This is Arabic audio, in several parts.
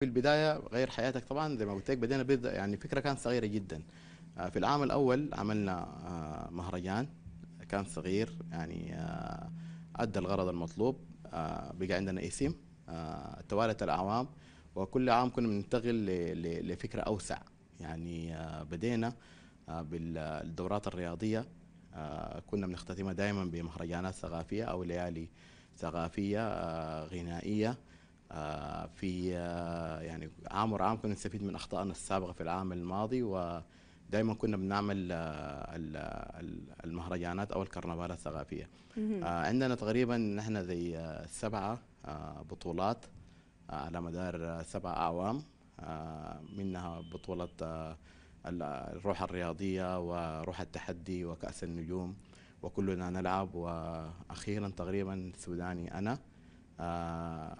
في البداية غير حياتك طبعا زي ما قلت لك بدينا يعني فكرة كانت صغيرة جدا آه، في العام الأول عملنا آه، مهرجان كان صغير يعني آه، أدى الغرض المطلوب بقى عندنا اسم توالت الأعوام وكل عام كنا بننتقل لفكرة أوسع يعني بدينا بالدورات الرياضية كنا بنختتمها دائما بمهرجانات ثقافية أو ليالي ثقافية غنائية آه، في آه، يعني عام ورا عام كنا نستفيد من اخطائنا السابقه في العام الماضي ودائما كنا بنعمل آه، المهرجانات او الكرنفالات الثقافيه عندنا تقريبا نحن زي سبعه بطولات على مدار سبع اعوام منها بطوله الروح الرياضيه وروح التحدي وكاس النجوم وكلنا نلعب واخيرا تقريبا سوداني انا آه،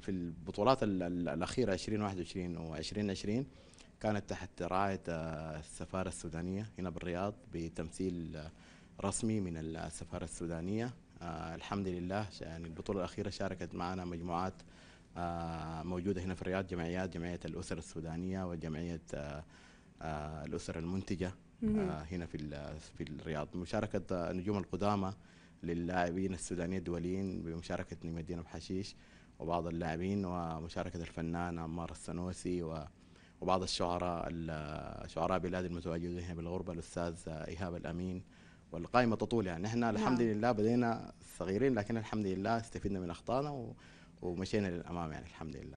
في البطولات الأخيرة 2021 و 2020 كانت تحت رعاية آه، السفارة السودانية هنا بالرياض بتمثيل رسمي من السفارة السودانية آه، الحمد لله يعني البطولة الأخيرة شاركت معنا مجموعات موجودة هنا في الرياض جمعيات جمعية الأسر السودانية وجمعية الأسر المنتجة هنا في في الرياض مشاركة نجوم القدامى للاعبين السودانيين الدوليين بمشاركة نيمدين بحشيش وبعض اللاعبين ومشاركة الفنان عمار السنوسي وبعض الشعراء شعراء بلاد المتواجدين هنا بالغربة الأستاذ إيهاب الأمين والقائمة تطول يعني احنا نعم. الحمد لله بدينا صغيرين لكن الحمد لله استفدنا من أخطائنا ومشينا للأمام يعني الحمد لله